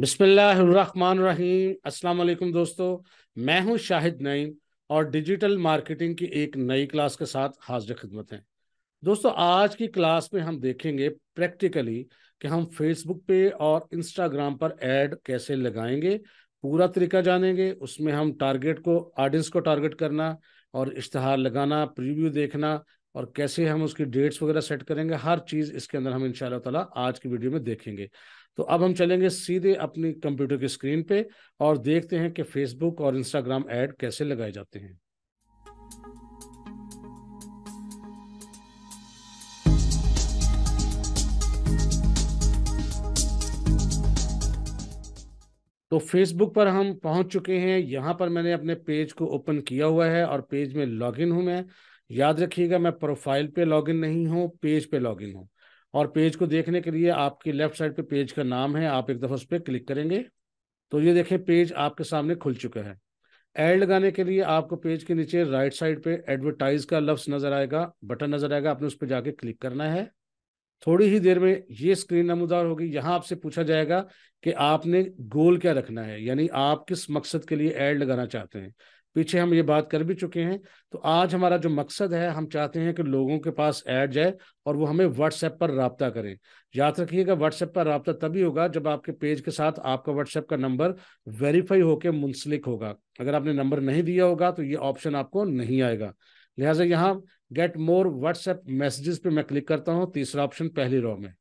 बिस्मिल्लाहिर्रहमानिर्रहीम अस्सलाम वालेकुम दोस्तों मैं हूं शाहिद नईम और डिजिटल मार्केटिंग की एक नई क्लास के साथ हाजिर खिदमत हैं दोस्तों आज की क्लास में हम देखेंगे प्रैक्टिकली कि हम फेसबुक पे और इंस्टाग्राम पर एड कैसे लगाएंगे पूरा तरीका जानेंगे उसमें हम टारगेट को ऑडियंस को टारगेट करना और इश्तहार लगाना प्रीव्यू देखना और कैसे हम उसकी डेट्स वगैरह सेट करेंगे हर चीज़ इसके अंदर हम इन ताला आज की वीडियो में देखेंगे तो अब हम चलेंगे सीधे अपनी कंप्यूटर की स्क्रीन पे और देखते हैं कि फेसबुक और इंस्टाग्राम ऐड कैसे लगाए जाते हैं तो फेसबुक पर हम पहुंच चुके हैं यहां पर मैंने अपने पेज को ओपन किया हुआ है और पेज में लॉगिन हूं मैं याद रखिएगा मैं प्रोफाइल पे लॉगिन नहीं हूं पेज पे लॉगिन हूं और पेज को देखने के लिए आपके लेफ्ट साइड पे पेज का नाम है आप एक दफ़ा उस पर क्लिक करेंगे तो ये देखें पेज आपके सामने खुल चुका है एड लगाने के लिए आपको पेज के नीचे राइट साइड पे एडवर्टाइज का लफ्स नज़र आएगा बटन नज़र आएगा आपने उस पर जाके क्लिक करना है थोड़ी ही देर में ये स्क्रीन नमदार होगी यहाँ आपसे पूछा जाएगा कि आपने गोल क्या रखना है यानी आप किस मकसद के लिए एड लगाना चाहते हैं पीछे हम ये बात कर भी चुके हैं तो आज हमारा जो मकसद है हम चाहते हैं कि लोगों के पास ऐड जाए और वो हमें व्हाट्सएप पर रबता करें याद रखिएगा व्हाट्सएप पर रबता तभी होगा जब आपके पेज के साथ आपका व्हाट्सएप का नंबर वेरीफाई होकर मुंसलिक होगा अगर आपने नंबर नहीं दिया होगा तो ये ऑप्शन आपको नहीं आएगा लिहाजा यहाँ गेट मोर व्हाट्सएप मैसेजेस पे मैं क्लिक करता हूँ तीसरा ऑप्शन पहली रॉ में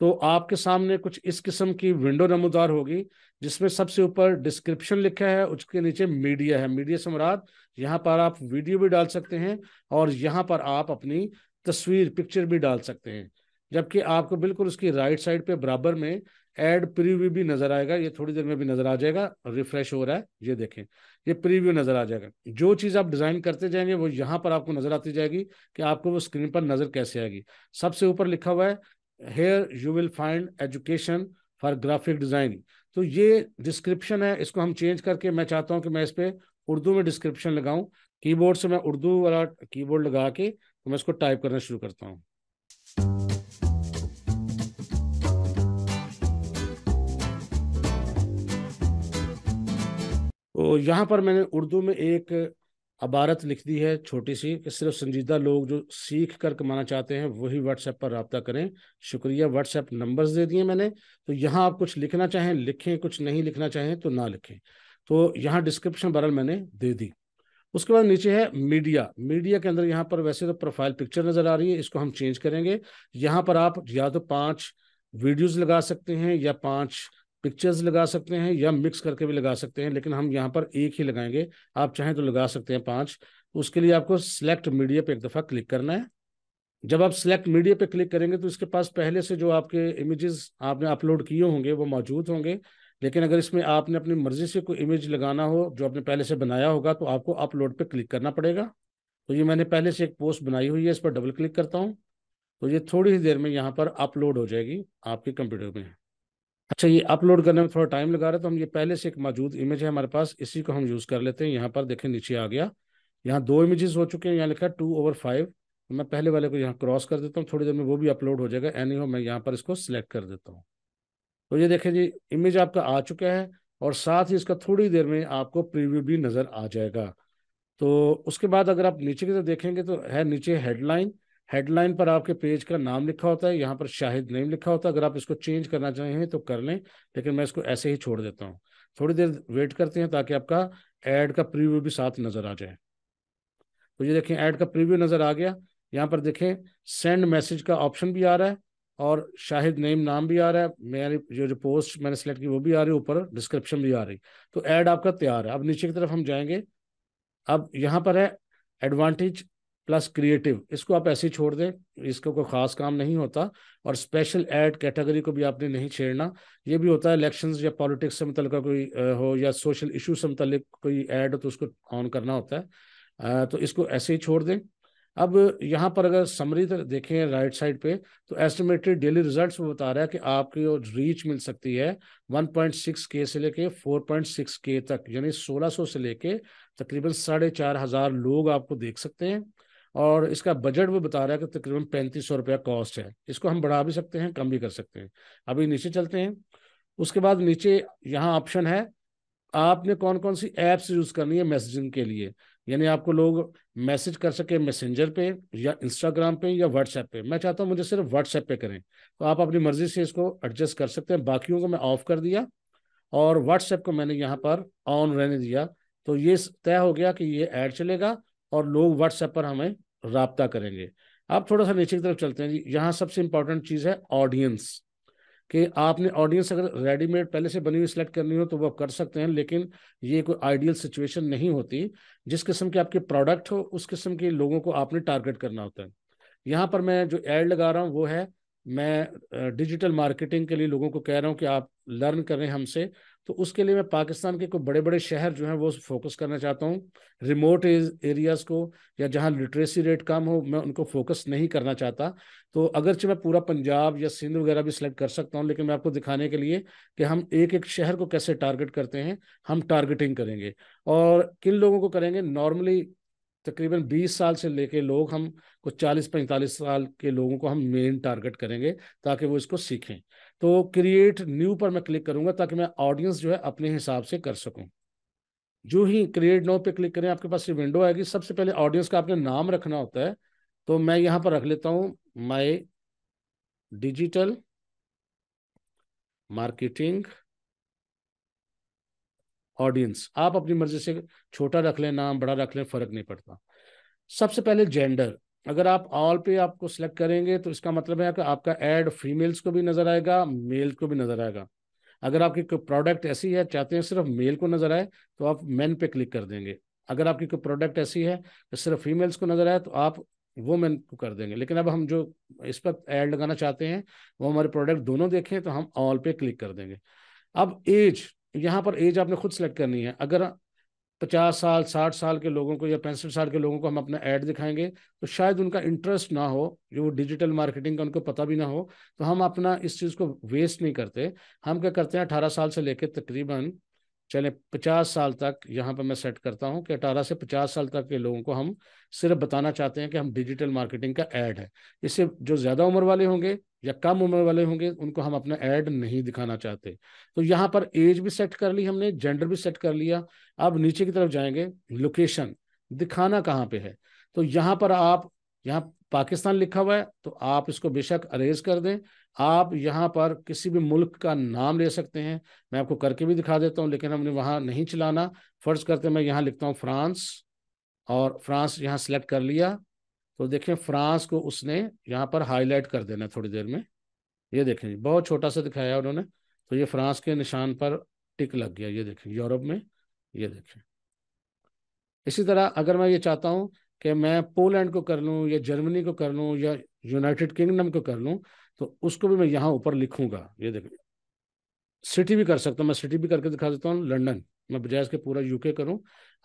तो आपके सामने कुछ इस किस्म की विंडो नमोदार होगी जिसमें सबसे ऊपर डिस्क्रिप्शन लिखा है उसके नीचे मीडिया है मीडिया से मुराद यहाँ पर आप वीडियो भी डाल सकते हैं और यहाँ पर आप अपनी तस्वीर पिक्चर भी डाल सकते हैं जबकि आपको बिल्कुल उसकी राइट साइड पे बराबर में एड प्रीव्यू भी नजर आएगा ये थोड़ी देर में भी नजर आ जाएगा रिफ्रेश हो रहा है ये देखें ये प्रीव्यू नजर आ जाएगा जो चीज आप डिजाइन करते जाएंगे वो यहाँ पर आपको नजर आती जाएगी कि आपको वो स्क्रीन पर नजर कैसे आएगी सबसे ऊपर लिखा हुआ है here you will find education for graphic design तो ये डिस्क्रिप्शन है इसको हम चेंज करके मैं चाहता हूँ कि मैं इस पर उर्दू में डिस्क्रिप्शन लगाऊं कीबोर्ड से मैं उर्दू वाला कीबोर्ड लगा के तो मैं इसको टाइप करना शुरू करता हूँ तो यहाँ पर मैंने उर्दू में एक अबारत लिख दी है छोटी सी कि सिर्फ संजीदा लोग जो सीख कर कमाना चाहते हैं वही व्हाट्सएप पर रबता करें शुक्रिया व्हाट्सएप नंबर्स दे दिए मैंने तो यहाँ आप कुछ लिखना चाहें लिखें कुछ नहीं लिखना चाहें तो ना लिखें तो यहाँ डिस्क्रिप्शन बरल मैंने दे दी उसके बाद नीचे है मीडिया मीडिया के अंदर यहाँ पर वैसे तो प्रोफाइल पिक्चर नज़र आ रही है इसको हम चेंज करेंगे यहाँ पर आप या तो पाँच वीडियोज़ लगा सकते हैं या पाँच पिक्चर्स लगा सकते हैं या मिक्स करके भी लगा सकते हैं लेकिन हम यहाँ पर एक ही लगाएंगे आप चाहें तो लगा सकते हैं पाँच उसके लिए आपको सिलेक्ट मीडिया पे एक दफ़ा क्लिक करना है जब आप सिलेक्ट मीडिया पे क्लिक करेंगे तो इसके पास पहले से जो आपके इमेजेस आपने अपलोड किए होंगे वो मौजूद होंगे लेकिन अगर इसमें आपने अपनी मर्जी से कोई इमेज लगाना हो जो आपने पहले से बनाया होगा तो आपको अपलोड पर क्लिक करना पड़ेगा तो ये मैंने पहले से एक पोस्ट बनाई हुई है इस पर डबल क्लिक करता हूँ तो ये थोड़ी ही देर में यहाँ पर अपलोड हो जाएगी आपके कंप्यूटर में अच्छा ये अपलोड करने में थोड़ा टाइम लगा रहा है तो हम ये पहले से एक मौजूद इमेज है हमारे पास इसी को हम यूज़ कर लेते हैं यहाँ पर देखें नीचे आ गया यहाँ दो इमेजेस हो चुके हैं यहाँ लिखा है टू ओवर फाइव मैं पहले वाले को यहाँ क्रॉस कर देता हूँ थोड़ी देर में वो भी अपलोड हो जाएगा एनी हो मैं यहाँ पर इसको सिलेक्ट कर देता हूँ तो ये देखें जी इमेज आपका आ चुका है और साथ ही इसका थोड़ी देर में आपको प्रीव्यू भी नज़र आ जाएगा तो उसके बाद अगर आप नीचे की तरफ देखेंगे तो है नीचे हेडलाइन हेडलाइन पर आपके पेज का नाम लिखा होता है यहाँ पर शाहिद नेम लिखा होता है अगर आप इसको चेंज करना चाहें तो कर लें लेकिन मैं इसको ऐसे ही छोड़ देता हूँ थोड़ी देर वेट करते हैं ताकि आपका एड का प्रीव्यू भी साथ नज़र आ जाए तो ये देखें ऐड का प्रीव्यू नज़र आ गया यहाँ पर देखें सेंड मैसेज का ऑप्शन भी आ रहा है और शाहिद नेम नाम भी आ रहा है मेरी जो जो पोस्ट मैंने सेलेक्ट की वो भी आ रही है ऊपर डिस्क्रिप्शन भी आ रही तो ऐड आपका तैयार है अब नीचे की तरफ हम जाएंगे अब यहाँ पर है एडवांटेज प्लस क्रिएटिव इसको आप ऐसे ही छोड़ दें इसका कोई खास काम नहीं होता और स्पेशल एड कैटेगरी को भी आपने नहीं छेड़ना ये भी होता है इलेक्शंस या पॉलिटिक्स से मतलब कोई हो या सोशल इशू से मतलब कोई ऐड हो तो उसको ऑन करना होता है तो इसको ऐसे ही छोड़ दें अब यहाँ पर अगर समरी देखें राइट साइड पे तो एस्टिमेटेड डेली रिजल्ट्स वो बता रहा है कि आपकी रीच मिल सकती है 1.6 के से लेके 4.6 के तक यानी 1600 से लेके तकरीबन साढ़े चार हजार लोग आपको देख सकते हैं और इसका बजट वो बता रहा है कि तकरीबन पैंतीस सौ रुपया कॉस्ट है इसको हम बढ़ा भी सकते हैं कम भी कर सकते हैं अभी नीचे चलते हैं उसके बाद नीचे यहाँ ऑप्शन है आपने कौन कौन सी एप्स यूज़ करनी है मैसेजिंग के लिए यानी आपको लोग मैसेज कर सके मैसेंजर पे या इंस्टाग्राम पे या व्हाट्सएप पे मैं चाहता हूँ मुझे सिर्फ व्हाट्सएप पे करें तो आप अपनी मर्जी से इसको एडजस्ट कर सकते हैं बाकियों को मैं ऑफ कर दिया और व्हाट्सएप को मैंने यहाँ पर ऑन रहने दिया तो ये तय हो गया कि ये ऐड चलेगा और लोग व्हाट्सएप पर हमें रबता करेंगे आप थोड़ा सा नीचे की तरफ चलते हैं जी यहाँ सबसे इंपॉर्टेंट चीज़ है ऑडियंस कि आपने ऑडियंस अगर रेडीमेड पहले से बनी हुई सिलेक्ट करनी हो तो वो आप कर सकते हैं लेकिन ये कोई आइडियल सिचुएशन नहीं होती जिस किस्म के आपके प्रोडक्ट हो उस किस्म के लोगों को आपने टारगेट करना होता है यहाँ पर मैं जो एड लगा रहा हूँ वो है मैं डिजिटल मार्केटिंग के लिए लोगों को कह रहा हूँ कि आप लर्न करें हमसे तो उसके लिए मैं पाकिस्तान के कोई बड़े बड़े शहर जो हैं वो फोकस करना चाहता हूँ रिमोट एरियाज़ को या जहाँ लिटरेसी रेट कम हो मैं उनको फोकस नहीं करना चाहता तो अगरचे मैं पूरा पंजाब या सिंध वगैरह भी सिलेक्ट कर सकता हूँ लेकिन मैं आपको दिखाने के लिए कि हम एक एक शहर को कैसे टारगेट करते हैं हम टारगेटिंग करेंगे और किन लोगों को करेंगे नॉर्मली तकरीबन 20 साल से लेके लोग हम कुछ 40-45 साल के लोगों को हम मेन टारगेट करेंगे ताकि वो इसको सीखें तो क्रिएट न्यू पर मैं क्लिक करूंगा ताकि मैं ऑडियंस जो है अपने हिसाब से कर सकूं जो ही क्रिएट नो पे क्लिक करें आपके पास ये विंडो आएगी सबसे पहले ऑडियंस का आपने नाम रखना होता है तो मैं यहां पर रख लेता हूं माई डिजिटल मार्केटिंग ऑडियंस आप अपनी मर्जी से छोटा रख लें नाम बड़ा रख लें फर्क नहीं पड़ता सबसे पहले जेंडर अगर आप ऑल पे आपको सेलेक्ट करेंगे तो इसका मतलब है कि आपका एड फीमेल्स को भी नज़र आएगा मेल को भी नज़र आएगा अगर आपकी कोई प्रोडक्ट ऐसी है चाहते हैं सिर्फ मेल को नज़र आए तो आप मेन पे क्लिक कर देंगे अगर आपकी कोई प्रोडक्ट ऐसी है तो सिर्फ फीमेल्स को नज़र आए तो आप वुमेन को कर देंगे लेकिन अब हम जो इस पर एड लगाना चाहते हैं वो हमारे प्रोडक्ट दोनों देखें तो हम ऑल पे क्लिक कर देंगे अब एज यहाँ पर एज आपने खुद सेलेक्ट करनी है अगर पचास साल साठ साल के लोगों को या पैंसठ साल के लोगों को हम अपना ऐड दिखाएंगे तो शायद उनका इंटरेस्ट ना हो जो वो डिजिटल मार्केटिंग का उनको पता भी ना हो तो हम अपना इस चीज़ को वेस्ट नहीं करते हम क्या करते हैं अठारह साल से लेकर तकरीबन चले पचास साल तक यहाँ पर मैं सेट करता हूँ कि अठारह से पचास साल तक के लोगों को हम सिर्फ बताना चाहते हैं कि हम डिजिटल मार्केटिंग का ऐड है इससे जो ज़्यादा उम्र वाले होंगे या कम उम्र वाले होंगे उनको हम अपना ऐड नहीं दिखाना चाहते तो यहाँ पर एज भी सेट कर ली हमने जेंडर भी सेट कर लिया अब नीचे की तरफ जाएंगे लोकेशन दिखाना कहाँ पे है तो यहाँ पर आप यहाँ पाकिस्तान लिखा हुआ है तो आप इसको बेशक अरेज कर दें आप यहाँ पर किसी भी मुल्क का नाम ले सकते हैं मैं आपको करके भी दिखा देता हूँ लेकिन हमने वहाँ नहीं चलाना फर्ज करते मैं यहाँ लिखता हूँ फ्रांस और फ्रांस यहाँ सेलेक्ट कर लिया तो देखें फ्रांस को उसने यहाँ पर हाईलाइट कर देना थोड़ी देर में ये देखें बहुत छोटा सा दिखाया उन्होंने तो ये फ्रांस के निशान पर टिक लग गया ये देखें यूरोप में ये देखें इसी तरह अगर मैं ये चाहता हूँ कि मैं पोलैंड को कर लूँ या जर्मनी को कर लूँ या यूनाइटेड किंगडम को कर लूँ तो उसको भी मैं यहाँ ऊपर लिखूंगा ये देखें सिटी भी कर सकता हूँ मैं सिटी भी करके दिखा देता हूँ लंडन मैं बजाय इसके पूरा यूके करूँ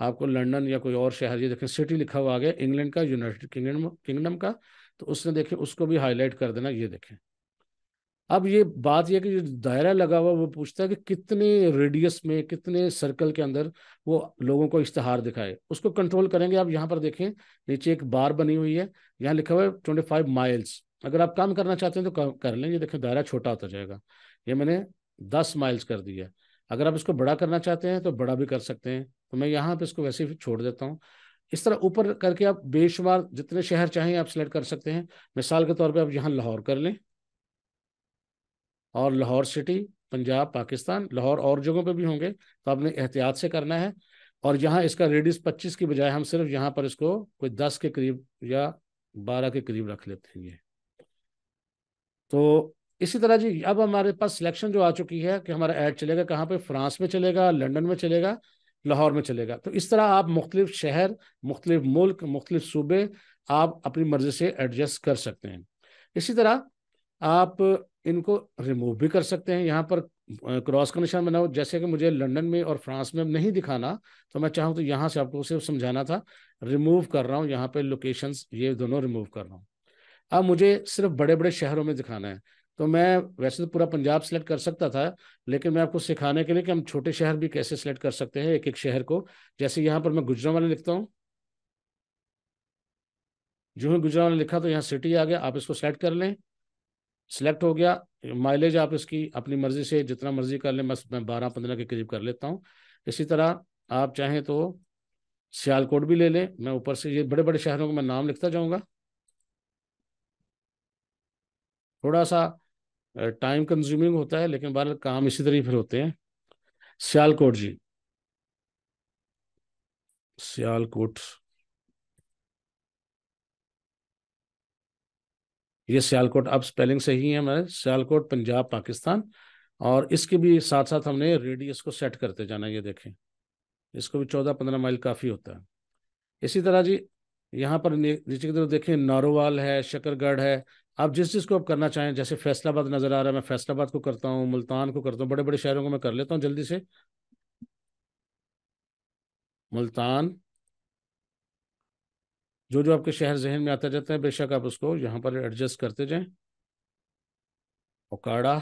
आपको लंदन या कोई और शहर ये देखें सिटी लिखा हुआ आ गया इंग्लैंड का यूनाइटेड किंगडम किंगडम का तो उसने देखें उसको भी हाईलाइट कर देना ये देखें अब ये बात यह कि जो दायरा लगा हुआ वो पूछता है कि कितने रेडियस में कितने सर्कल के अंदर वो लोगों को इश्तहार दिखाए उसको कंट्रोल करेंगे आप यहाँ पर देखें नीचे एक बार बनी हुई है यहाँ लिखा हुआ है ट्वेंटी फाइव माइल्स अगर आप काम करना चाहते हैं तो कर लें ये देखें दायरा छोटा होता जाएगा ये मैंने दस माइल्स कर दिया है अगर आप इसको बड़ा करना चाहते हैं तो बड़ा भी कर सकते हैं तो मैं यहाँ पे इसको वैसे ही छोड़ देता हूँ इस तरह ऊपर करके आप बेशुमार जितने शहर चाहें आप सिलेक्ट कर सकते हैं मिसाल के तौर पर आप यहाँ लाहौर कर लें और लाहौर सिटी पंजाब पाकिस्तान लाहौर और जगहों पे भी होंगे तो आपने एहतियात से करना है और यहाँ इसका रेडियस 25 की बजाय हम सिर्फ यहाँ पर इसको कोई 10 के करीब या 12 के करीब रख लेते हैं ये तो इसी तरह जी अब हमारे पास सिलेक्शन जो आ चुकी है कि हमारा ऐड चलेगा कहाँ पे फ्रांस में चलेगा लंदन में चलेगा लाहौर में चलेगा तो इस तरह आप मुख्तलिफ शहर मुख्तलिफ मुल्क मुख्तलिफ सूबे आप अपनी मर्ज़ी से एडजस्ट कर सकते हैं इसी तरह आप इनको रिमूव भी कर सकते हैं यहाँ पर क्रॉस का निशान बनाओ जैसे कि मुझे लंदन में और फ्रांस में नहीं दिखाना तो मैं चाहूँ तो यहाँ से आपको सिर्फ समझाना था रिमूव कर रहा हूँ यहाँ पे लोकेशंस ये दोनों रिमूव कर रहा हूँ अब मुझे सिर्फ बड़े बड़े शहरों में दिखाना है तो मैं वैसे तो पूरा पंजाब सेलेक्ट कर सकता था लेकिन मैं आपको सिखाने के लिए कि हम छोटे शहर भी कैसे सेलेक्ट कर सकते हैं एक एक शहर को जैसे यहाँ पर मैं गुजरावाला लिखता हूँ जो गुजरा गुजरावाला लिखा तो यहाँ सिटी आ गया आप इसको सेलेक्ट कर लें सेलेक्ट हो गया माइलेज आप इसकी अपनी मर्जी से जितना मर्जी कर लें बस मैं बारह पंद्रह के करीब कर लेता हूँ इसी तरह आप चाहें तो सियालकोट भी ले लें मैं ऊपर से ये बड़े बड़े शहरों का मैं नाम लिखता जाऊँगा थोड़ा सा टाइम कंज्यूमिंग होता है लेकिन बहरहाल काम इसी तरह फिर होते हैं सियालकोट जी सियालकोट ये सियालकोट अब स्पेलिंग सही है हमारे सियालकोट पंजाब पाकिस्तान और इसके भी साथ साथ हमने रेडियस को सेट करते जाना ये देखें इसको भी चौदह पंद्रह माइल काफ़ी होता है इसी तरह जी यहाँ पर नीचे की तरफ देखें नारोवाल है शकरगढ़ है आप जिस जिसको आप करना चाहें जैसे फैसलाबाद नज़र आ रहा है मैं फैसलाबाद को करता हूँ मुल्तान को करता हूँ बड़े बड़े शहरों को मैं कर लेता हूँ जल्दी से मुल्तान जो जो आपके शहर जहन में आता जाता है बेशक आप उसको यहाँ पर एडजस्ट करते जाए ओकाड़ा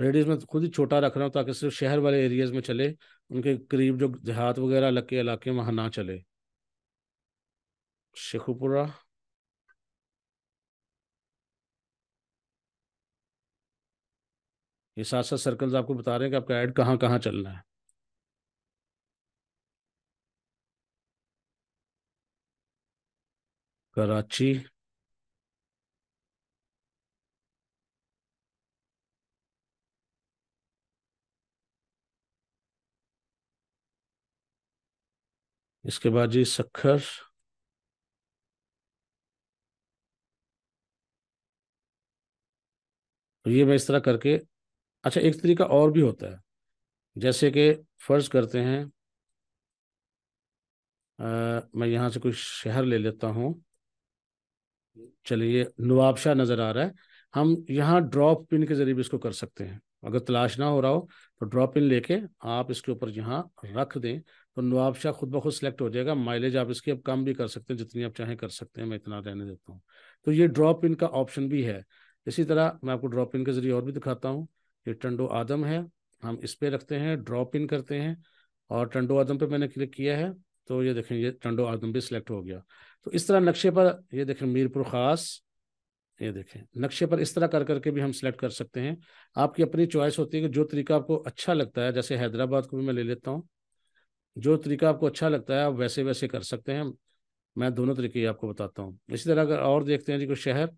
रेडियस में खुद ही छोटा रख रहा हूँ ताकि सिर्फ शहर वाले एरियाज में चले उनके करीब जो देहात वगैरह लग के इलाके वहाँ ना चले शेखुपुरा ये साथ साथ सर्कल्स आपको बता रहे हैं कि आपका ऐड कहाँ कहाँ चलना है कराची इसके बाद जी सखर तो ये मैं इस तरह करके अच्छा एक तरीका और भी होता है जैसे कि फर्ज करते हैं आ, मैं यहाँ से कुछ शहर ले लेता हूँ चलिए नवाबशाह नज़र आ रहा है हम यहाँ ड्रॉप पिन के ज़रिए भी इसको कर सकते हैं अगर तलाश ना हो रहा हो तो ड्रॉप पिन लेके आप इसके ऊपर यहाँ रख दें तो नवाबशाह खुद ब खुद सेलेक्ट हो जाएगा माइलेज आप इसकी अब कम भी कर सकते हैं जितनी आप चाहें कर सकते हैं मैं इतना रहने देता हूँ तो ये ड्रॉप इन का ऑप्शन भी है इसी तरह मैं आपको ड्रॉप पिन के ज़रिए और भी दिखाता हूँ ये टंडो आदम है हम इस पर रखते हैं ड्रॉप इन करते हैं और टंडो आदम पे मैंने क्लिक किया है तो ये देखें ये टंडो आदम भी सिलेक्ट हो गया तो इस तरह नक्शे पर ये देखें मीरपुर ख़ास ये देखें नक्शे पर इस तरह कर करके भी हम सिलेक्ट कर सकते हैं आपकी अपनी चॉइस होती है कि जो तरीका आपको अच्छा लगता है जैसे हैदराबाद को भी मैं ले लेता हूँ जो तरीका आपको अच्छा लगता है आप वैसे वैसे कर सकते हैं मैं दोनों तरीके आपको बताता हूँ इसी तरह अगर और देखते हैं जी कोई शहर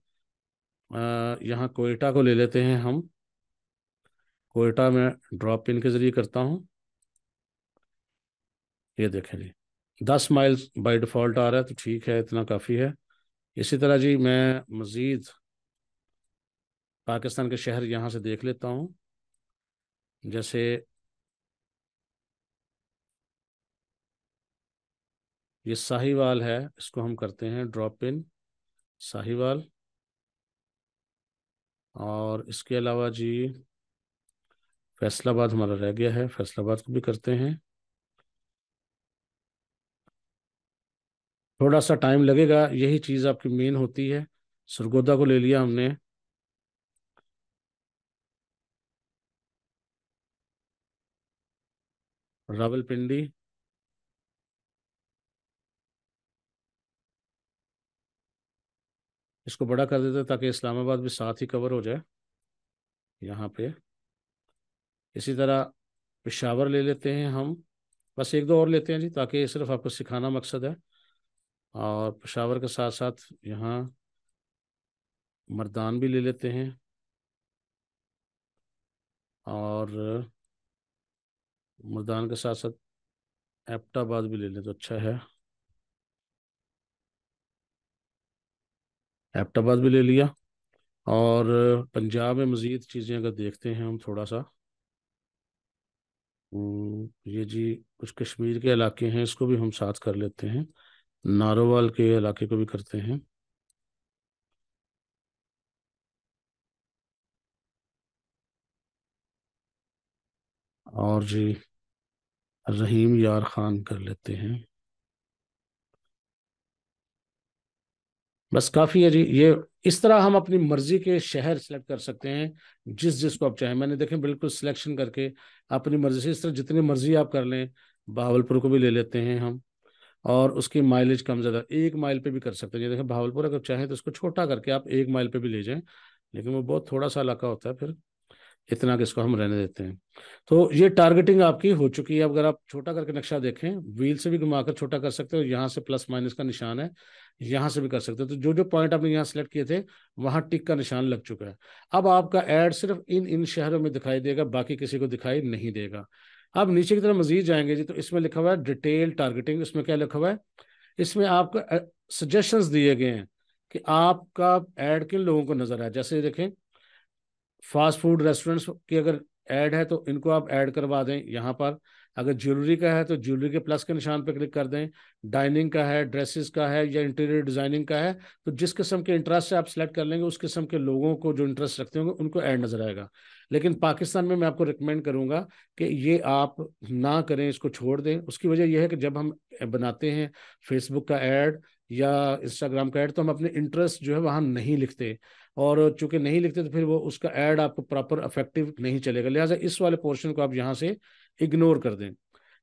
यहाँ कोयटा को ले लेते हैं हम कोयटा में ड्रॉप इन के जरिए करता हूँ ये देखें जी दस माइल बाई डिफ़ॉल्ट आ रहा है तो ठीक है इतना काफ़ी है इसी तरह जी मैं मज़ीद पाकिस्तान के शहर यहाँ से देख लेता हूँ जैसे ये साहिवाल है इसको हम करते हैं ड्रॉप इन साहिवाल और इसके अलावा जी फैसलाबाद हमारा रह गया है फैसलाबाद को भी करते हैं थोड़ा सा टाइम लगेगा यही चीज़ आपकी मेन होती है सरगोदा को ले लिया हमने रावलपिंडी इसको बड़ा कर देते ताकि इस्लामाबाद भी साथ ही कवर हो जाए यहाँ पे इसी तरह पेशावर ले लेते हैं हम बस एक दो और लेते हैं जी ताकि सिर्फ आपको सिखाना मकसद है और पेशावर के साथ साथ यहाँ मर्दान भी ले लेते हैं और मर्दान के साथ साथ एपटाबाद भी ले लें तो अच्छा है एपटाबाद भी ले लिया और पंजाब में मज़ीद चीज़ें अगर देखते हैं हम थोड़ा सा हम्म, ये जी कुछ कश्मीर के इलाके हैं इसको भी हम साथ कर लेते हैं नारोवाल के इलाके को भी करते हैं और जी रहीम यार खान कर लेते हैं बस काफ़ी है जी ये इस तरह हम अपनी मर्जी के शहर सिलेक्ट कर सकते हैं जिस जिसको आप चाहें मैंने देखें बिल्कुल सिलेक्शन करके अपनी मर्जी से इस तरह जितनी मर्जी आप कर लें भावलपुर को भी ले लेते हैं हम और उसकी माइलेज कम ज़्यादा एक माइल पे भी कर सकते हैं ये देखें भावलपुर अगर चाहें तो उसको छोटा करके आप एक माइल पे भी ले जाए लेकिन वो बहुत थोड़ा सा इलाका होता है फिर इतना किसको इसको हम रहने देते हैं तो ये टारगेटिंग आपकी हो चुकी है अगर आप छोटा करके नक्शा देखें व्हील से भी घुमाकर छोटा कर सकते हो यहाँ से प्लस माइनस का निशान है यहां से भी कर सकते हैं तो जो जो पॉइंट आपने यहाँ सेलेक्ट किए थे वहां टिक का निशान लग चुका है अब आपका एड सिर्फ इन इन शहरों में दिखाई देगा बाकी किसी को दिखाई नहीं देगा अब नीचे की तरफ मजीद जाएंगे जी तो इसमें लिखा हुआ है डिटेल टारगेटिंग इसमें क्या लिखा हुआ है इसमें आपका सजेशंस दिए गए हैं कि आपका एड किन लोगों को नजर आए जैसे देखें फास्ट फूड रेस्टोरेंट्स की अगर एड है तो इनको आप ऐड करवा दें यहाँ पर अगर ज्वेलरी का है तो ज्वेलरी के प्लस के निशान पर क्लिक कर दें डाइनिंग का है ड्रेसेस का है या इंटीरियर डिजाइनिंग का है तो जिस किस्म के इंटरेस्ट से आप सेलेक्ट कर लेंगे उस किस्म के लोगों को जो इंटरेस्ट रखते होंगे उनको ऐड नजर आएगा लेकिन पाकिस्तान में मैं आपको रिकमेंड करूंगा कि ये आप ना करें इसको छोड़ दें उसकी वजह यह है कि जब हम बनाते हैं फेसबुक का एड या इंस्टाग्राम का एड तो हम अपने इंटरेस्ट जो है वहाँ नहीं लिखते और चूंकि नहीं लिखते तो फिर वो उसका एड आपको प्रॉपर अफेक्टिव नहीं चलेगा लिहाजा इस वाले पोर्शन को आप यहाँ से इग्नोर कर दें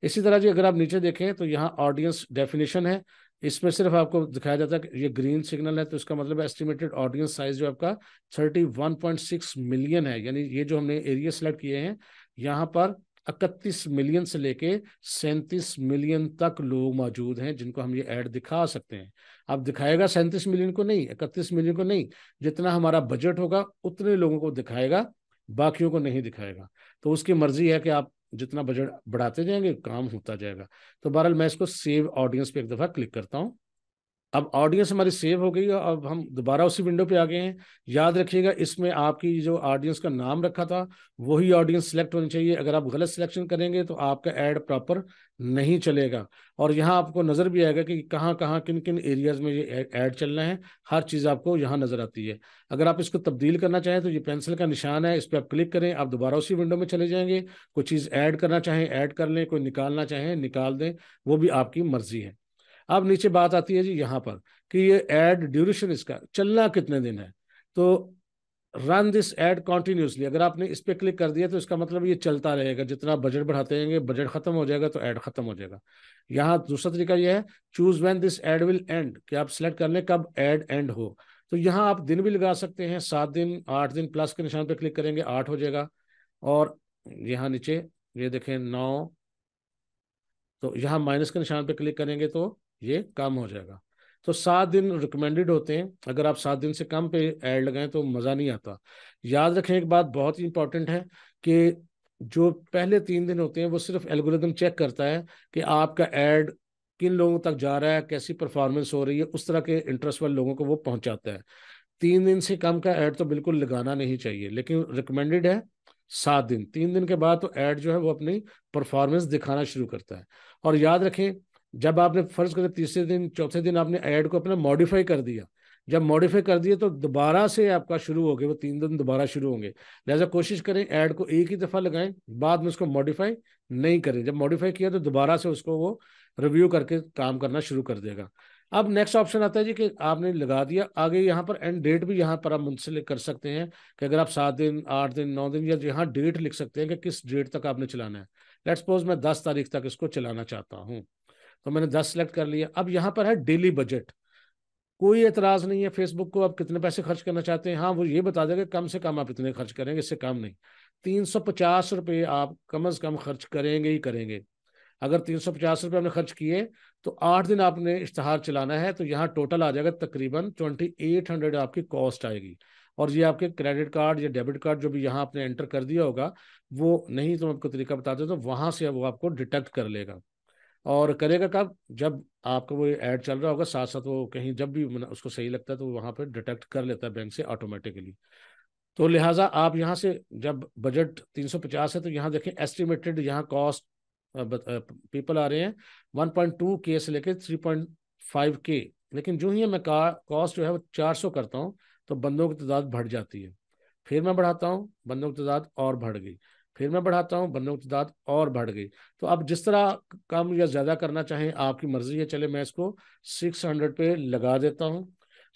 इसी तरह जी अगर आप नीचे देखें तो यहाँ ऑडियंस डेफिनेशन है इसमें सिर्फ आपको दिखाया जाता है कि ये ग्रीन सिग्नल है तो इसका मतलब एस्टिमेटेड ऑडियंस साइज जो आपका 31.6 मिलियन है यानी ये जो हमने एरिया सेलेक्ट किए हैं यहाँ पर 31 मिलियन से लेके सैंतीस मिलियन तक लोग मौजूद हैं जिनको हम ये ऐड दिखा सकते हैं आप दिखाएगा सैंतीस मिलियन को नहीं इकतीस मिलियन को नहीं जितना हमारा बजट होगा उतने लोगों को दिखाएगा बाकियों को नहीं दिखाएगा तो उसकी मर्जी है कि आप जितना बजट बढ़ाते जाएंगे काम होता जाएगा तो बहरहाल मैं इसको सेव ऑडियंस पे एक दफ़ा क्लिक करता हूँ अब ऑडियंस हमारी सेव हो गई अब हम दोबारा उसी विंडो पे आ गए हैं याद रखिएगा इसमें आपकी जो ऑडियंस का नाम रखा था वही ऑडियंस सेलेक्ट होनी चाहिए अगर आप गलत सिलेक्शन करेंगे तो आपका एड प्रॉपर नहीं चलेगा और यहाँ आपको नज़र भी आएगा कि कहाँ कहाँ किन किन एरियाज में ये ऐड चलना है हर चीज़ आपको यहाँ नज़र आती है अगर आप इसको तब्दील करना चाहें तो ये पेंसिल का निशान है इस पर आप क्लिक करें आप दोबारा उसी विंडो में चले जाएंगे कोई चीज़ ऐड करना चाहें ऐड कर लें कोई निकालना चाहें निकाल दें वो भी आपकी मर्जी है अब नीचे बात आती है जी यहाँ पर कि ये एड ड्यूरेशन इसका चलना कितने दिन है तो रन दिस एड कॉन्टिन्यूसली अगर आपने इस पर क्लिक कर दिया तो इसका मतलब ये चलता रहेगा जितना बजट बढ़ाते रहेंगे बजट खत्म हो जाएगा तो ऐड खत्म हो जाएगा यहाँ दूसरा तरीका यह है choose when this ad will end कि आप सिलेक्ट कर लें कब एड एंड हो तो यहाँ आप दिन भी लगा सकते हैं सात दिन आठ दिन प्लस के निशान पर क्लिक करेंगे आठ हो जाएगा और यहाँ नीचे ये देखें नौ तो यहाँ माइनस के निशान पर क्लिक करेंगे तो ये कम हो जाएगा तो सात दिन रिकमेंडेड होते हैं अगर आप सात दिन से कम पे ऐड लगाएं तो मज़ा नहीं आता याद रखें एक बात बहुत ही इंपॉर्टेंट है कि जो पहले तीन दिन होते हैं वो सिर्फ एल्गोरिदम चेक करता है कि आपका एड किन लोगों तक जा रहा है कैसी परफॉर्मेंस हो रही है उस तरह के इंटरेस्ट वाले लोगों को वो पहुंचाता है तीन दिन से कम का ऐड तो बिल्कुल लगाना नहीं चाहिए लेकिन रिकमेंडेड है सात दिन तीन दिन के बाद तो ऐड जो है वो अपनी परफॉर्मेंस दिखाना शुरू करता है और याद रखें जब आपने फर्ज करें तीसरे दिन चौथे दिन आपने ऐड को अपना मॉडिफाई कर दिया जब मॉडिफाई कर दिए तो दोबारा से आपका शुरू हो गया वो तीन दिन दोबारा शुरू होंगे लिहाजा कोशिश करें ऐड को एक ही दफ़ा लगाएं बाद में उसको मॉडिफाई नहीं करें जब मॉडिफाई किया तो दोबारा से उसको वो रिव्यू करके काम करना शुरू कर देगा अब नेक्स्ट ऑप्शन आता है जी कि आपने लगा दिया आगे यहाँ पर एंड डेट भी यहाँ पर आप मुंसलिक कर सकते हैं कि अगर आप सात दिन आठ दिन नौ दिन या यहाँ डेट लिख सकते हैं कि किस डेट तक आपने चलाना है लेट्स सपोज मैं दस तारीख तक इसको चलाना चाहता हूँ तो मैंने दस सेलेक्ट कर लिया अब यहाँ पर है डेली बजट कोई एतराज नहीं है फेसबुक को आप कितने पैसे खर्च करना चाहते हैं हाँ वो ये बता देगा कम से कम आप इतने खर्च करेंगे इससे कम नहीं तीन सौ पचास रुपये आप कम अज कम खर्च करेंगे ही करेंगे अगर तीन सौ पचास रुपये आपने खर्च किए तो आठ दिन आपने इश्तहार चलाना है तो यहाँ टोटल आ जाएगा तकरीबन ट्वेंटी एट हंड्रेड आपकी कॉस्ट आएगी और ये आपके क्रेडिट कार्ड या डेबिट कार्ड जो भी यहाँ आपने एंटर कर दिया होगा वो नहीं तो मैं आपको तरीका बता देता तो वहाँ से वो आपको डिटेक्ट कर लेगा और करेगा कब जब आपका वो ऐड चल रहा होगा साथ साथ वो कहीं जब भी उसको सही लगता है तो वहाँ पर डिटेक्ट कर लेता है बैंक से ऑटोमेटिकली तो लिहाजा आप यहाँ से जब बजट 350 है तो यहाँ देखें एस्टिमेटेड यहाँ कॉस्ट पीपल आ रहे हैं 1.2 के से पॉइंट 3.5 के लेकिन जो ही है मैं कॉस्ट जो है वो 400 करता हूँ तो बंदों की तादाद बढ़ जाती है फिर मैं बढ़ाता हूँ बंदों की तादाद और बढ़ गई फिर मैं बढ़ाता हूँ बंदों की तादाद और बढ़ गई तो आप जिस तरह कम या ज़्यादा करना चाहें आपकी मर्ज़ी है चले मैं इसको सिक्स हंड्रेड पे लगा देता हूँ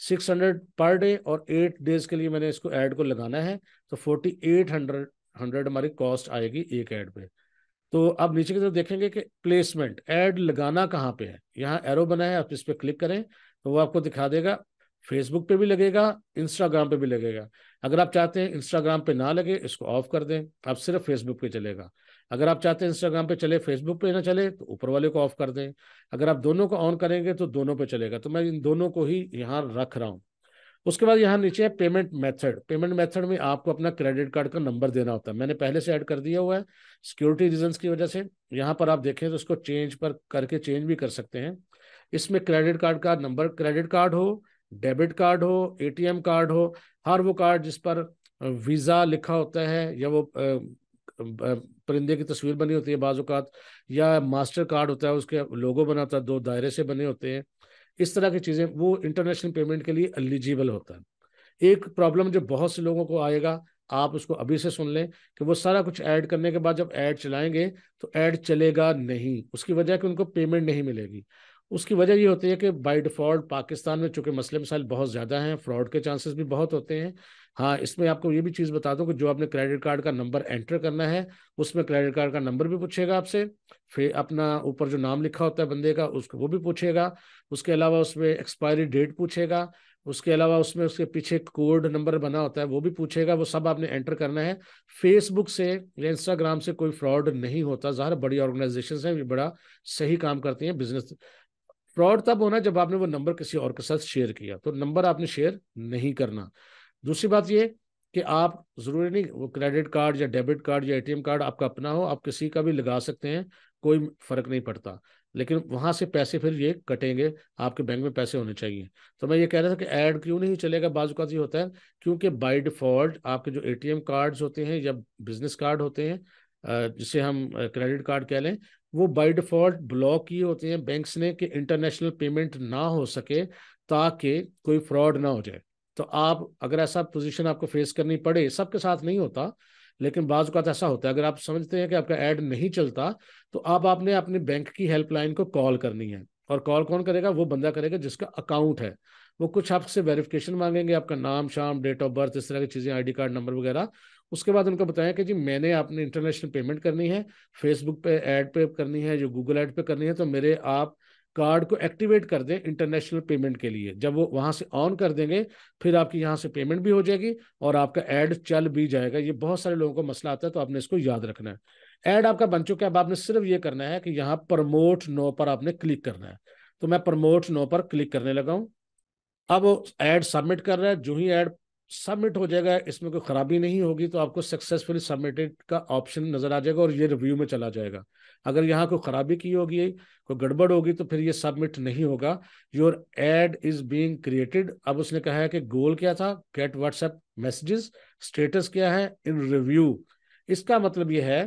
सिक्स हंड्रेड पर डे और एट डेज के लिए मैंने इसको ऐड को लगाना है तो फोर्टी एट हंड्रेड हंड्रेड हमारी कॉस्ट आएगी एक ऐड पे तो अब नीचे की तरफ देखेंगे कि प्लेसमेंट ऐड लगाना कहाँ पे है यहाँ एरो बना है आप इस पर क्लिक करें तो वो आपको दिखा देगा फेसबुक पे भी लगेगा इंस्टाग्राम पे भी लगेगा अगर आप चाहते हैं इंस्टाग्राम पे ना लगे इसको ऑफ कर दें आप सिर्फ फेसबुक पे चलेगा अगर आप चाहते हैं इंस्टाग्राम पे चले फेसबुक पे ना चले तो ऊपर वाले को ऑफ कर दें अगर आप दोनों को ऑन करेंगे तो दोनों पे चलेगा तो मैं इन दोनों को ही यहाँ रख रहा हूँ उसके बाद यहाँ नीचे है पेमेंट मेथड पेमेंट मेथड में आपको अपना क्रेडिट कार्ड का नंबर देना होता है मैंने पहले से ऐड कर दिया हुआ है सिक्योरिटी रीजंस की वजह से यहाँ पर आप देखें तो इसको चेंज पर करके चेंज भी कर सकते हैं इसमें क्रेडिट कार्ड का नंबर क्रेडिट कार्ड हो डेबिट कार्ड हो एटीएम कार्ड हो हर वो कार्ड जिस पर वीज़ा लिखा होता है या वो परिंदे की तस्वीर बनी होती है बाजूकात या मास्टर कार्ड होता है उसके लोगो बनाता है दो दायरे से बने होते हैं इस तरह की चीज़ें वो इंटरनेशनल पेमेंट के लिए एलिजिबल होता है एक प्रॉब्लम जो बहुत से लोगों को आएगा आप उसको अभी से सुन लें कि वो सारा कुछ ऐड करने के बाद जब ऐड चलाएंगे तो ऐड चलेगा नहीं उसकी वजह कि उनको पेमेंट नहीं मिलेगी उसकी वजह ये होती है कि बाई डिफ़ॉल्ट पाकिस्तान में चूंकि मसले मसाइल बहुत ज़्यादा हैं फ्रॉड के चांसेस भी बहुत होते हैं हाँ इसमें आपको ये भी चीज़ बता दूँ कि जो आपने क्रेडिट कार्ड का नंबर एंटर करना है उसमें क्रेडिट कार्ड का नंबर भी पूछेगा आपसे फिर अपना ऊपर जो नाम लिखा होता है बंदे का उसको वो भी पूछेगा उसके अलावा उसमें एक्सपायरी डेट पूछेगा उसके अलावा उसमें उसके पीछे कोड नंबर बना होता है वो भी पूछेगा वो सब आपने एंटर करना है फेसबुक से या इंस्टाग्राम से कोई फ्रॉड नहीं होता ज़ाहिर बड़ी ऑर्गेनाइजेशन हैं ये बड़ा सही काम करती हैं बिजनेस फ्रॉड तब होना जब आपने वो नंबर किसी और के साथ शेयर किया तो नंबर आपने शेयर नहीं करना दूसरी बात ये कि आप ज़रूरी नहीं वो क्रेडिट कार्ड या डेबिट कार्ड या एटीएम कार्ड आपका अपना हो आप किसी का भी लगा सकते हैं कोई फ़र्क नहीं पड़ता लेकिन वहां से पैसे फिर ये कटेंगे आपके बैंक में पैसे होने चाहिए तो मैं ये कह रहा था कि ऐड क्यों नहीं चलेगा बाजूकात ये होता है क्योंकि बाय डिफॉल्ट आपके जो एटीएम कार्ड्स होते हैं या बिजनेस कार्ड होते हैं जिसे हम क्रेडिट कार्ड कह लें वो बाई डिफॉल्ट ब्लॉक ही होते हैं बैंक्स ने कि इंटरनेशनल पेमेंट ना हो सके ताकि कोई फ्रॉड ना हो जाए तो आप अगर ऐसा पोजीशन आपको फेस करनी पड़े सबके साथ नहीं होता लेकिन बाज़ ऐसा होता है अगर आप समझते हैं कि आपका ऐड नहीं चलता तो आप आपने अपने बैंक की हेल्पलाइन को कॉल करनी है और कॉल कौन करेगा वो बंदा करेगा जिसका अकाउंट है वो कुछ आपसे वेरिफिकेशन मांगेंगे आपका नाम शाम डेट ऑफ बर्थ इस तरह की चीज़ें आईडी कार्ड नंबर वगैरह उसके बाद उनको बताया कि जी मैंने आपने इंटरनेशनल पेमेंट करनी है फेसबुक पे ऐड पे करनी है जो गूगल ऐड पे करनी है तो मेरे आप कार्ड को एक्टिवेट कर दें इंटरनेशनल पेमेंट के लिए जब वो वहाँ से ऑन कर देंगे फिर आपकी यहाँ से पेमेंट भी हो जाएगी और आपका ऐड चल भी जाएगा ये बहुत सारे लोगों को मसला आता है तो आपने इसको याद रखना है ऐड आपका बन चुका है अब आपने सिर्फ ये करना है कि यहाँ प्रमोट नो पर आपने क्लिक करना है तो मैं प्रमोट नो पर क्लिक करने लगा हूँ अब वो ऐड सबमिट कर रहा है जो ही ऐड सबमिट हो जाएगा इसमें कोई खराबी नहीं होगी तो आपको सक्सेसफुली सबमिटेड का ऑप्शन नजर आ जाएगा और ये रिव्यू में चला जाएगा अगर यहाँ कोई खराबी की होगी कोई गड़बड़ होगी तो फिर ये सबमिट नहीं होगा your ad is being created अब उसने कहा है कि गोल क्या था गेट व्हाट्सएप मैसेजेस स्टेटस क्या है इन रिव्यू इसका मतलब ये है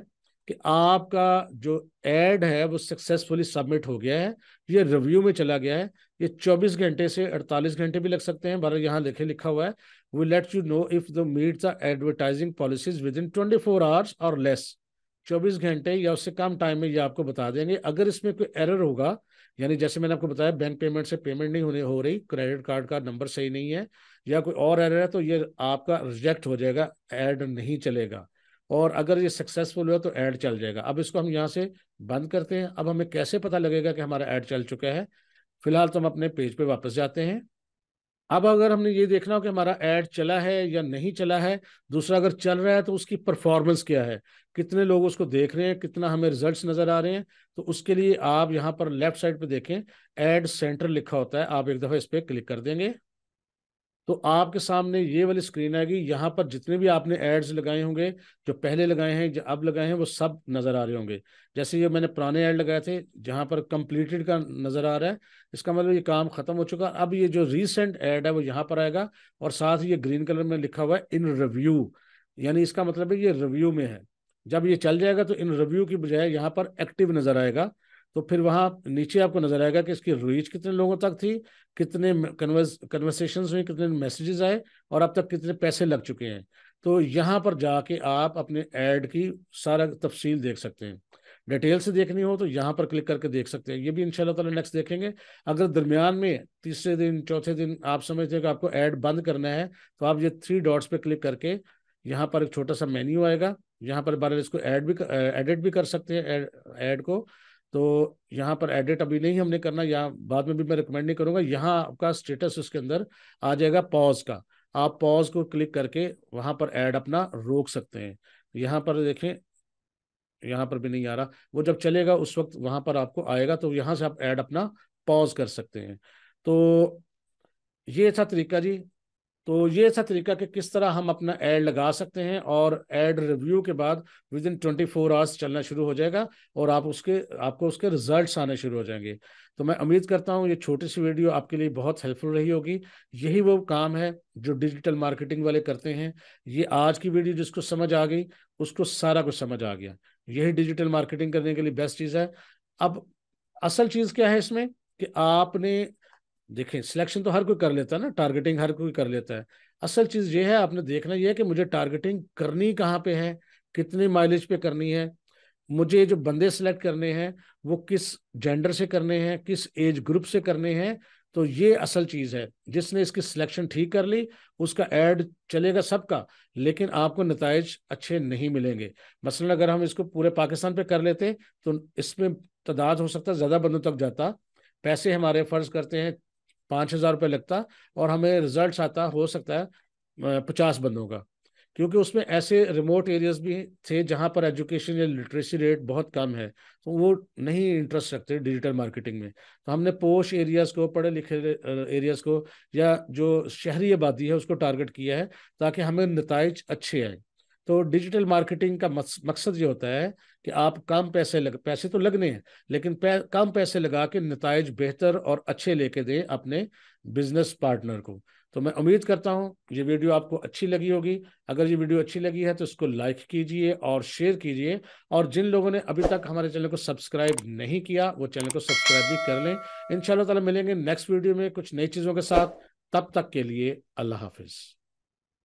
कि आपका जो एड है वो सक्सेसफुली सबमिट हो गया है ये रिव्यू में चला गया है ये 24 घंटे से 48 घंटे भी लग सकते हैं भारत यहाँ देखे लिखा हुआ है we let you know if the meet the advertising policies within twenty four hours और लेस चौबीस घंटे या उससे कम टाइम में ये आपको बता देंगे अगर इसमें कोई एरर होगा यानी जैसे मैंने आपको बताया बैंक पेमेंट से पेमेंट नहीं होने हो रही क्रेडिट कार्ड का नंबर सही नहीं है या कोई और एरर है तो ये आपका रिजेक्ट हो जाएगा एड नहीं चलेगा और अगर ये सक्सेसफुल हुआ तो ऐड चल जाएगा अब इसको हम यहाँ से बंद करते हैं अब हमें कैसे पता लगेगा कि हमारा ऐड चल चुका है फिलहाल तो हम अपने पेज पे वापस जाते हैं अब अगर हमने ये देखना हो कि हमारा ऐड चला है या नहीं चला है दूसरा अगर चल रहा है तो उसकी परफॉर्मेंस क्या है कितने लोग उसको देख रहे हैं कितना हमें रिजल्ट्स नज़र आ रहे हैं तो उसके लिए आप यहाँ पर लेफ्ट साइड पे देखें ऐड सेंटर लिखा होता है आप एक दफ़ा इस पर क्लिक कर देंगे तो आपके सामने ये वाली स्क्रीन आएगी यहाँ पर जितने भी आपने एड्स लगाए होंगे जो पहले लगाए हैं जो अब लगाए हैं वो सब नज़र आ रहे होंगे जैसे ये मैंने पुराने एड लगाए थे जहाँ पर कंप्लीटेड का नज़र आ रहा है इसका मतलब ये काम ख़त्म हो चुका अब ये जो रीसेंट ऐड है वो यहाँ पर आएगा और साथ ही ये ग्रीन कलर में लिखा हुआ है इन रिव्यू यानी इसका मतलब है ये रिव्यू में है जब ये चल जाएगा तो इन रिव्यू की बजाय यहाँ पर एक्टिव नज़र आएगा तो फिर वहाँ नीचे आपको नजर आएगा कि इसकी रीच कितने लोगों तक थी कितने कन्वर्सेशन हुई कितने मैसेजेस आए और अब तक कितने पैसे लग चुके हैं तो यहाँ पर जाके आप अपने ऐड की सारा तफसील देख सकते हैं डिटेल से देखनी हो तो यहाँ पर क्लिक करके देख सकते हैं ये भी इनशाला ताला नेक्स्ट देखेंगे अगर दरमियान में तीसरे दिन चौथे दिन आप समझते हैं कि आपको ऐड बंद करना है तो आप ये थ्री डॉट्स पे क्लिक करके यहाँ पर एक छोटा सा मेन्यू आएगा यहाँ पर बारह इसको ऐड भी एडिट भी कर सकते हैं ऐड को तो यहाँ पर एडिट अभी नहीं हमने करना यहाँ बाद में भी मैं रिकमेंड नहीं करूँगा यहाँ आपका स्टेटस उसके अंदर आ जाएगा पॉज का आप पॉज को क्लिक करके वहाँ पर ऐड अपना रोक सकते हैं यहाँ पर देखें यहाँ पर भी नहीं आ रहा वो जब चलेगा उस वक्त वहाँ पर आपको आएगा तो यहाँ से आप ऐड अपना पॉज कर सकते हैं तो ये था तरीका जी तो ये था तरीका कि किस तरह हम अपना एड लगा सकते हैं और एड रिव्यू के बाद within twenty four hours चलना शुरू हो जाएगा और आप उसके आपको उसके रिजल्ट्स आने शुरू हो जाएंगे तो मैं उम्मीद करता हूँ ये छोटी सी वीडियो आपके लिए बहुत हेल्पफुल रही होगी यही वो काम है जो डिजिटल मार्केटिंग वाले करते हैं ये आज की वीडियो जिसको समझ आ गई उसको सारा कुछ समझ आ गया यही डिजिटल मार्केटिंग करने के लिए बेस्ट चीज़ है अब असल चीज़ क्या है इसमें कि आपने देखें सिलेक्शन तो हर कोई कर लेता है ना टारगेटिंग हर कोई कर लेता है असल चीज़ ये है आपने देखना यह है कि मुझे टारगेटिंग करनी कहाँ पे है कितने माइलेज पे करनी है मुझे जो बंदे सेलेक्ट करने हैं वो किस जेंडर से करने हैं किस एज ग्रुप से करने हैं तो ये असल चीज़ है जिसने इसकी सिलेक्शन ठीक कर ली उसका एड चलेगा सबका लेकिन आपको नतज अच्छे नहीं मिलेंगे मसलन अगर हम इसको पूरे पाकिस्तान पे कर लेते तो इसमें तादाद हो सकता है ज़्यादा बंदों तक जाता पैसे हमारे फ़र्ज करते हैं पाँच हज़ार रुपये लगता और हमें रिजल्ट आता हो सकता है पचास बंदों का क्योंकि उसमें ऐसे रिमोट एरियाज भी थे जहाँ पर एजुकेशन या लिटरेसी रेट बहुत कम है तो वो नहीं इंटरेस्ट रखते डिजिटल मार्केटिंग में तो हमने पोश एरियाज को पढ़े लिखे एरियाज को या जो शहरी आबादी है उसको टारगेट किया है ताकि हमें नतज अच्छे आए तो डिजिटल मार्केटिंग का मकसद ये होता है कि आप कम पैसे लग पैसे तो लगने हैं लेकिन पै, कम पैसे लगा के नतज बेहतर और अच्छे लेके दें अपने बिजनेस पार्टनर को तो मैं उम्मीद करता हूँ ये वीडियो आपको अच्छी लगी होगी अगर ये वीडियो अच्छी लगी है तो इसको लाइक कीजिए और शेयर कीजिए और जिन लोगों ने अभी तक हमारे चैनल को सब्सक्राइब नहीं किया वो चैनल को सब्सक्राइब भी कर लें इन ताला मिलेंगे नेक्स्ट वीडियो में कुछ नई चीज़ों के साथ तब तक के लिए अल्लाह हाफिज़